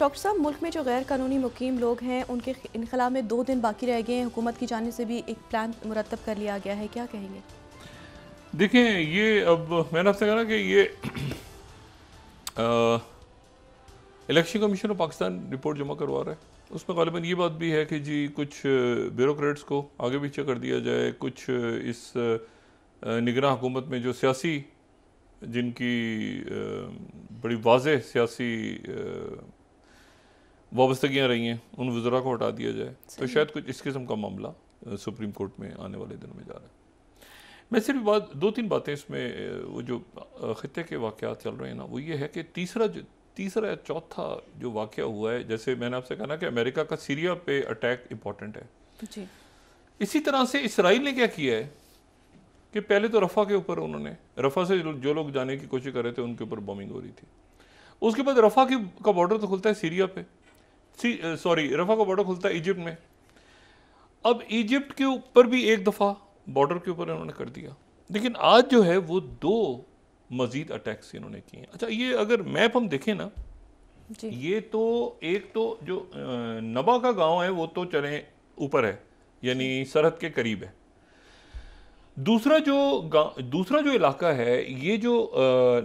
Doctor साहब मुल्क में जो गैर कानूनी मुकीम लोग हैं उनके इनखला में दो दिन बाकी रह गए हैं हुकूमत की जानब से भी एक प्लान मुरतब कर लिया गया है क्या कहेंगे देखें ये अब मैंने आपसे कहा कि ये Election Commission of Pakistan report जमा करवा रहा है उसमें गालिबा ये बात भी है कि जी कुछ ब्यूरोट्स को आगे पीछे कर दिया जाए कुछ इस निगरान हुकूमत में जो सियासी जिनकी बड़ी वाज सियासी वाबस्तगियाँ रही हैं उन वजरा को हटा दिया जाए तो शायद कुछ इस किस्म का मामला सुप्रीम कोर्ट में आने वाले दिनों में जा रहा है मैं सिर्फ बात दो तीन बातें इसमें वो जो ख़त्े के वाक़ चल रहे हैं ना वो ये है कि तीसरा जो तीसरा या चौथा जो वाक़ हुआ है जैसे मैंने आपसे कहा ना कि अमेरिका का सीरिया पे अटैक इम्पॉर्टेंट है जी इसी तरह से इसराइल ने क्या किया है कि पहले तो रफ़ा के ऊपर उन्होंने रफ़ा से जो लोग जाने की कोशिश कर रहे थे उनके ऊपर बॉम्बिंग हो रही थी उसके बाद रफ़ा की का बॉर्डर तो खुलता है सीरिया पे सी सॉरी रफा का बॉर्डर खुलता है इजिप्ट में अब इजिप्ट के ऊपर भी एक दफ़ा बॉर्डर के ऊपर इन्होंने कर दिया लेकिन आज जो है वो दो मज़ीद अटैक्स इन्होंने किए हैं अच्छा ये अगर मैप हम देखें ना जी। ये तो एक तो जो नबा का गांव है वो तो चले ऊपर है यानी सरहद के करीब है दूसरा जो दूसरा जो इलाका है ये जो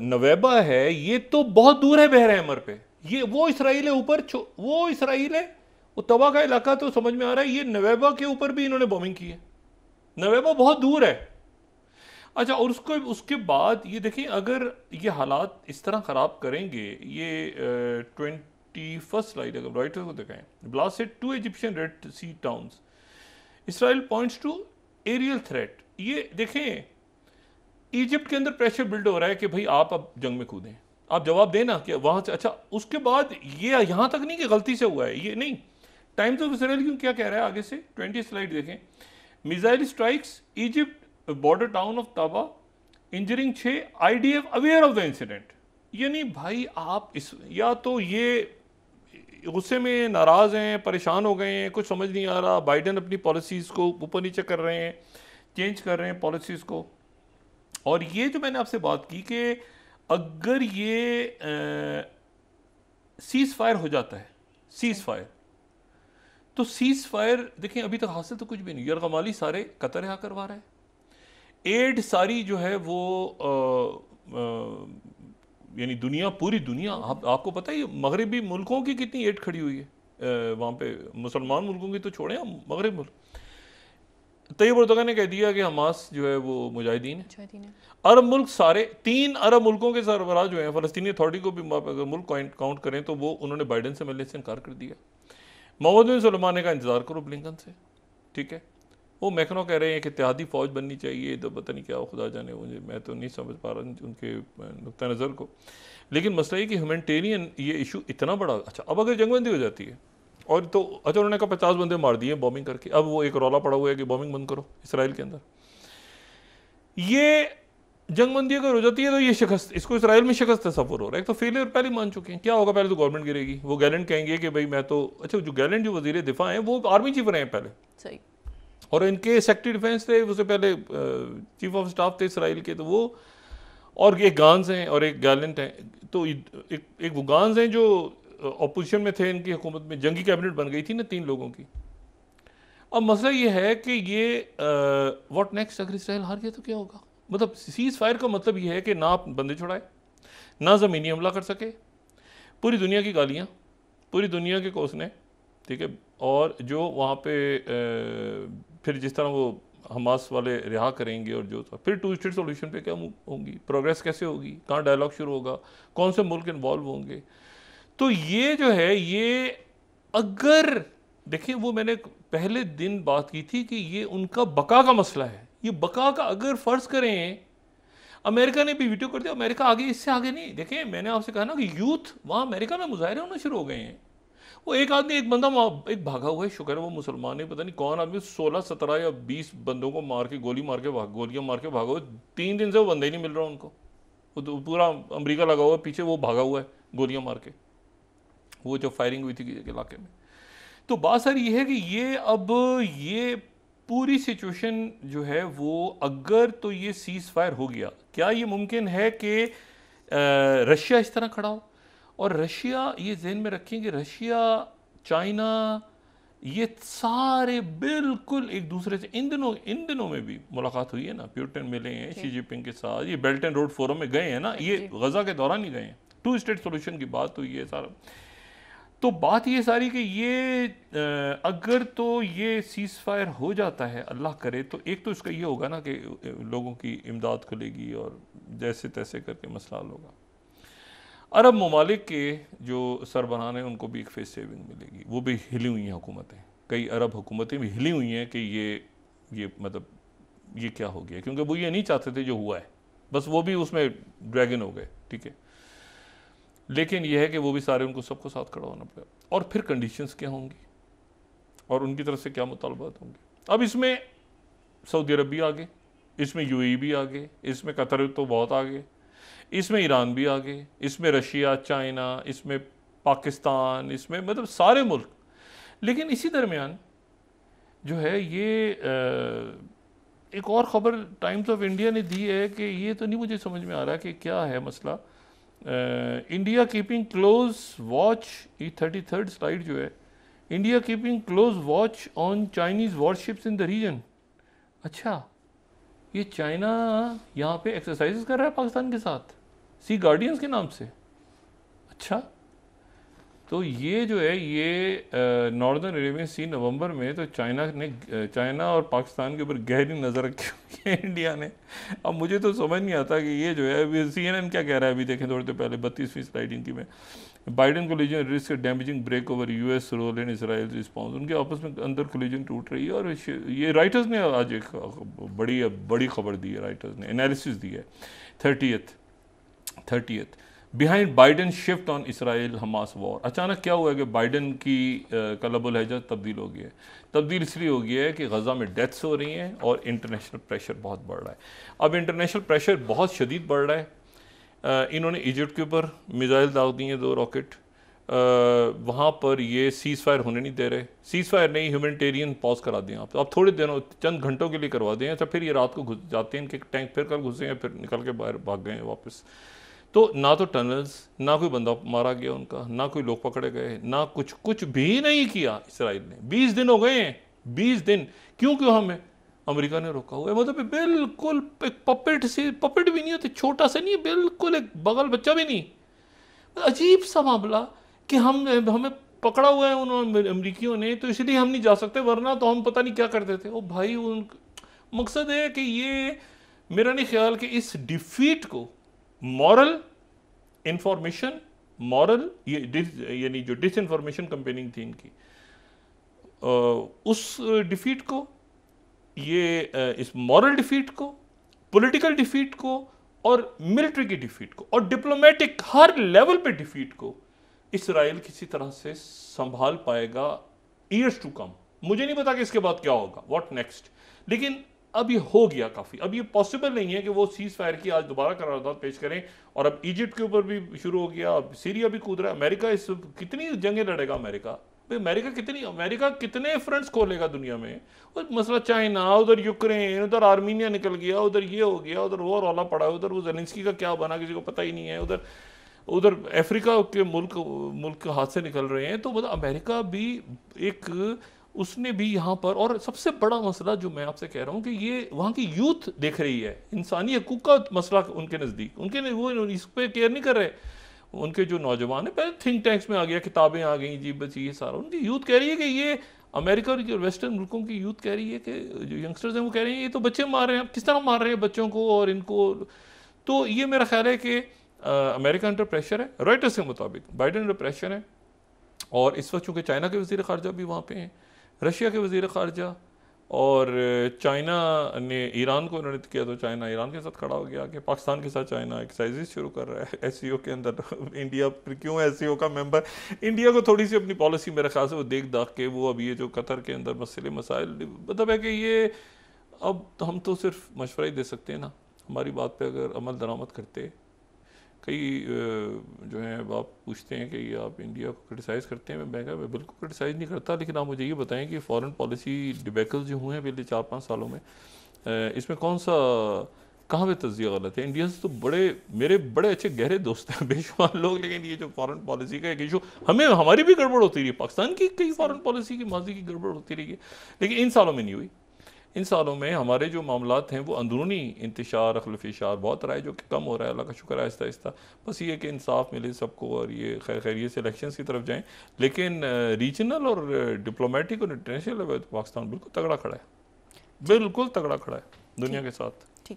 नवेबा है ये तो बहुत दूर है बहर अहमर पे ये वो इसराइल है ऊपर वो इसराइल है वो तवा का इलाका तो समझ में आ रहा है ये नवेबा के ऊपर भी इन्होंने बॉम्बिंग की है नवेबा बहुत दूर है अच्छा और उसको उसके बाद ये देखें अगर ये हालात इस तरह ख़राब करेंगे ये ट्वेंटी फर्स्ट लाइट अगर राइट को दिखाएं blast to Egyptian Red Sea towns Israel points to aerial threat ये देखें इजिप्ट के अंदर प्रेशर बिल्ड हो रहा है कि भाई आप अब जंग में कूदें आप जवाब देना कि वहाँ से अच्छा उसके बाद ये यहाँ तक नहीं कि गलती से हुआ है ये नहीं टाइम्स ऑफ इसराइल क्यों क्या कह रहा है आगे से ट्वेंटी स्लाइड देखें missile strikes Egypt border town of Taba injuring छः F aware of the incident यानी भाई आप इस या तो ये गुस्से में नाराज़ हैं परेशान हो गए हैं कुछ समझ नहीं आ रहा बाइडन अपनी पॉलिसीज़ को ऊपर नीचे कर रहे हैं चेंज कर रहे हैं पॉलिसीज़ को और ये जो मैंने आपसे बात की कि अगर ये सीज़ फायर हो जाता है सीज़ फायर तो सीज़ फायर देखें अभी तक हासिल तो कुछ भी नहीं यरगमाली सारे कतर यहाँ करवा रहे हैं एड सारी जो है वो यानी दुनिया पूरी दुनिया आप, आपको पता है मगरबी मुल्कों की कितनी एड खड़ी हुई है वहाँ पे मुसलमान मुल्कों की तो छोड़ें मगरब मुल्क तैयब तो उर्दगा ने कह दिया कि हमास जो है वो मुजाहिदीन है अरब मुल्क सारे तीन अरब मुल्कों के सरबरा जो हैं फ़लस्तीनी अथॉरिटी को भी अगर मुल्क काउंट करें तो वो उन्होंने बाइडन से मिलने से इनकार कर दिया मोहम्मद बिन सलमान ने कहा इंतज़ार करो ब्लिंकन से ठीक है वो मैकनों कह रहे हैं कि इतिहादी फ़ौज बननी चाहिए तो पता नहीं क्या खुदा जाने मुझे मैं तो नहीं समझ पा रहा उनके नुक़ नज़र को लेकिन मसला ये कि ह्यूमेटेरियन ये इशू इतना बड़ा अच्छा अब अगर जंगबंदी हो जाती है और तो अच्छा उन्होंने कहा पचास बंदे मार दिए बॉम्बिंग करके अब वो एक रौला पड़ा हुआ है कि बॉम्बिंग बंद करो इसराइल के अंदर ये जंग बंदी अगर हो जाती है तो ये शिकस्त इसको इसराइल में शिकस्त है सफ़र हो रहा है तो फेलियर पहले मान चुके हैं क्या होगा पहले तो गवर्नमेंट गिरेगी वो गैलेंट कहेंगे कि भाई मैं तो अच्छा जो गैलेंट जो वजीर दिफा हैं वो आर्मी चीफ रहे हैं पहले सही और इनके सेक्रेटरी डिफेंस थे उससे पहले चीफ ऑफ स्टाफ थे इसराइल के तो वो और एक गांस हैं और एक गैलेंट हैं तो एक एक वो गांस हैं जो अपोजिशन में थे इनकी हुकूमत में जंगी कैबिनेट बन गई थी ना तीन लोगों की अब मसला ये है कि ये वॉट नेक्स्ट अगर इसराइल हार गया तो क्या होगा मतलब सीज फायर का मतलब ये है कि ना आप बंदे छुड़ाए ना ज़मीनी हमला कर सके पूरी दुनिया की गालियाँ पूरी दुनिया के कोसने ठीक है और जो वहाँ पर फिर जिस तरह वो हमास वाले रिहा करेंगे और जो फिर टू स्टेट सोल्यूशन पे क्या होंगी प्रोग्रेस कैसे होगी कहाँ डायलॉग शुरू होगा कौन से मुल्क इन्वॉल्व होंगे तो ये जो है ये अगर देखिए वो मैंने पहले दिन बात की थी कि ये उनका बका का मसला है ये बका का अगर फ़र्ज़ करें अमेरिका ने भी वीडियो कर दिया अमेरिका आगे इससे आगे नहीं देखें मैंने आपसे कहा ना कि यूथ वहाँ अमेरिका में मुजाहरे होना शुरू हो गए हैं वो एक आदमी एक बंदा वहाँ एक भागा हुआ है शुक्र है वो मुसलमान है पता नहीं कौन आदमी सोलह सत्रह या बीस बंदों को मार के गोली मार के भाग गोलियाँ मार के भागा हुआ तीन दिन से वो बंदा ही नहीं मिल रहा उनको वो तो पूरा अमरीका लगा हुआ है पीछे वो भागा हुआ है गोलियाँ मार के वो जो फायरिंग हुई थी इलाके में तो बात सर ये है कि ये अब ये पूरी सिचुएशन जो है वो अगर तो ये सीज़ फायर हो गया क्या ये मुमकिन है कि रशिया इस तरह खड़ा हो और रशिया ये जहन में रखें कि रशिया चाइना ये सारे बिल्कुल एक दूसरे से इन दिनों इन दिनों में भी मुलाकात हुई है ना प्यूटन मिले हैं शी जिनपिंग के साथ ये बेल्ट एंड रोड फोरम में गए हैं ना ये गजा के दौरान ही गए हैं टू स्टेट सोल्यूशन की बात हुई है सारा तो बात ये सारी कि ये अगर तो ये सीज़ फायर हो जाता है अल्लाह करे तो एक तो इसका ये होगा ना कि लोगों की इमदाद खुलेगी और जैसे तैसे करके मसला हल होगा अरब ममालिक के जो सरबरान हैं उनको भी एक फेस सेविंग मिलेगी वो भी हिली हुई हैं हुकूमतें कई अरब हुकूमतें भी हिली हुई हैं कि ये ये मतलब ये क्या हो गया क्योंकि वो ये नहीं चाहते थे जो हुआ है बस वो भी उसमें ड्रैगन हो गए ठीक है लेकिन यह है कि वो भी सारे उनको सबको साथ खड़ा होना पड़ेगा और फिर कंडीशंस क्या होंगी और उनकी तरफ से क्या मुतालबात होंगे अब इसमें सऊदी अरब भी आगे इसमें यूएई e भी आगे इसमें कतर तो बहुत आगे इसमें ईरान भी आगे इसमें रशिया चाइना इसमें पाकिस्तान इसमें मतलब सारे मुल्क लेकिन इसी दरमियान जो है ये एक और ख़बर टाइम्स ऑफ इंडिया ने दी है कि ये तो नहीं मुझे समझ में आ रहा कि क्या है मसला इंडिया कीपिंग क्लोज वॉच ये थर्टी थर्ड स्लाइड जो है India keeping close watch on Chinese warships in the region अच्छा ये चाइना यहाँ पे एक्सरसाइज कर रहा है पाकिस्तान के साथ सी गार्डियंस के नाम से अच्छा तो ये जो है ये नॉर्दर्न एरिया में सी नवंबर में तो चाइना ने चाइना और पाकिस्तान के ऊपर गहरी नज़र रखी हुई है इंडिया ने अब मुझे तो समझ नहीं आता कि ये जो है अभी सी एन एन क्या कह रहा है अभी देखें थोड़ी देर पहले बत्तीसवीं स्लाइड इनकी में Biden collision risk damaging break over U S role and Israel response उनके आपस में अंदर कोलिजन टूट रही है और ये राइटर्स ने आज एक बड़ी बड़ी खबर दी है राइटर्स ने एनालिसिस दी है thirtieth thirtieth behind Biden shift on Israel Hamas war अचानक क्या हुआ है कि बाइडन की कलबुल हजत तब्दील हो गई है तब्दील इसलिए हो गया है कि गज़ा में डेथ्स हो रही हैं और इंटरनेशनल प्रेशर बहुत बढ़ रहा है अब इंटरनेशनल प्रेशर बहुत शदीद बढ़ रहा है इन्होंने इजिप्ट के ऊपर मिज़ाइल दाग दिए हैं दो रॉकेट वहाँ पर ये सीज़ फायर होने नहीं दे रहे सीज़ फायर नहीं ह्यूमनिटेरियन पॉज करा दें आप तो आप थोड़े दिनों चंद घंटों के लिए करवा दें अच्छा फिर ये रात को घुस जाते हैं इनके टैंक फिर कल घुसे हैं फिर निकल के बाहर भाग गए हैं वापस तो ना तो टनल्स ना कोई बंदा मारा गया उनका ना कोई लोग पकड़े गए ना कुछ कुछ भी नहीं किया इसराइल ने बीस दिन हो गए हैं बीस दिन क्यों क्यों हमें अमेरिका ने रोका हुआ है मतलब बिल्कुल एक पपेट से पपेट भी नहीं होते छोटा सा नहीं बिल्कुल एक बगल बच्चा भी नहीं अजीब सा मामला कि हम हमें पकड़ा हुआ है उन्होंने अमरीकियों ने तो इसलिए हम नहीं जा सकते वरना तो हम पता नहीं क्या करते थे ओ भाई उन मकसद है कि ये मेरा नहीं ख्याल कि इस डिफीट को मॉरल इंफॉर्मेशन मॉरल यानी जो डिस इंफॉर्मेशन कंपेनिंग थी इनकी उस डिफीट को ये इस मॉरल डिफीट को पॉलिटिकल डिफीट को और मिलिट्री की डिफीट को और डिप्लोमेटिक हर लेवल पे डिफीट को इसराइल किसी तरह से संभाल पाएगा ईयर्स टू कम मुझे नहीं पता कि इसके बाद क्या होगा व्हाट नेक्स्ट लेकिन अब ये हो गया काफ़ी अब ये पॉसिबल नहीं है कि वो सीज फायर की आज दोबारा करारदाद पेश करें और अब इजिप्ट के ऊपर भी शुरू हो गया अब सीरिया भी कूद रहा है अमेरिका इस कितनी जंगें लड़ेगा अमेरिका अमेरिका कितनी अमेरिका कितने फ्रंट्स खोलेगा दुनिया में और मसला चाइना उधर यूक्रेन उधर आर्मीनिया निकल गया उधर ये हो गया उधर वो रौला पड़ा उधर वो जेलेंसकी का क्या बना किसी को पता ही नहीं है उधर उधर अफ्रीका के मुल्क मुल्क हाथ से निकल रहे हैं तो मतलब अमेरिका भी एक उसने भी यहाँ पर और सबसे बड़ा मसला जो मैं आपसे कह रहा हूँ कि ये वहाँ की यूथ देख रही है इंसानी हकूक का मसला उनके नज़दीक उनके वो इस पर केयर नहीं कर रहे उनके जो नौजवान हैं पहले थिंक टैंक्स में आ गया किताबें आ गई जी बस ये सारा उनकी यूथ कह रही है कि ये अमेरिका और वेस्टर्न मुल्कों की यूथ कह रही है कि जो यंगस्टर्स हैं वो कह रहे हैं ये तो बच्चे मार रहे हैं किस तरह मार रहे हैं बच्चों को और इनको तो ये मेरा ख्याल है कि अमेरिका अंडर प्रेशर है रॉयटर्स के मुताबिक बाइडन अंडर प्रेशर है और इस वक्त चूँकि चाइना के वजी खारजा भी वहाँ पर हैं रशिया के वजीर खारजा और चाइना ने ईरान को निर्णित किया तो चाइना ईरान के साथ खड़ा हो गया कि पाकिस्तान के साथ चाइना एक्सरसाइजेस शुरू कर रहा है एस e के अंदर इंडिया क्यों एस e का मेंबर इंडिया को थोड़ी सी अपनी पॉलिसी मेरे ख्याल से वो देख दाख के वो अब ये जो कतर के अंदर मसले मसाइल मतलब है कि ये अब हम तो सिर्फ मशवरा ही दे सकते हैं ना हमारी बात पर अगर अमल दरामद करते कई जो है अब आप पूछते हैं कि ये आप इंडिया को क्रिटिसाइज़ करते हैं मैं मैं बिल्कुल क्रिटिसाइज़ नहीं करता लेकिन आप मुझे ये बताएं कि फॉरेन पॉलिसी डिबेकल जो हुए हैं पिछले चार पाँच सालों में इसमें कौन सा कहाँ पे तजिया गलत है इंडिया से तो बड़े मेरे बड़े अच्छे गहरे दोस्त हैं बेशुमार लोग लेकिन ये जो फॉरेन पॉलिसी का एक इशू हमें हमारी भी गड़बड़ होती रही है पाकिस्तान की कई फॉरेन पॉलिसी की माजी की गड़बड़ होती रही है लेकिन इन सालों में नहीं हुई इन सालों में हमारे जो मामला हैं वो अंदरूनी इंतशार अखलफिशार बहुत रहा है जो कि कम हो रहा है अल्लाह का शुक्र है आहिस्ता आहिस्ता बस ये कि इंसाफ मिले सबको और ये खैर खैरियत से इलेक्शन की तरफ जाएँ लेकिन रीजनल और डिप्लोमेटिक और इंटरनेशनल लेवल पाकिस्तान बिल्कुल तगड़ा खड़ा है बिल्कुल तगड़ा खड़ा है दुनिया के साथ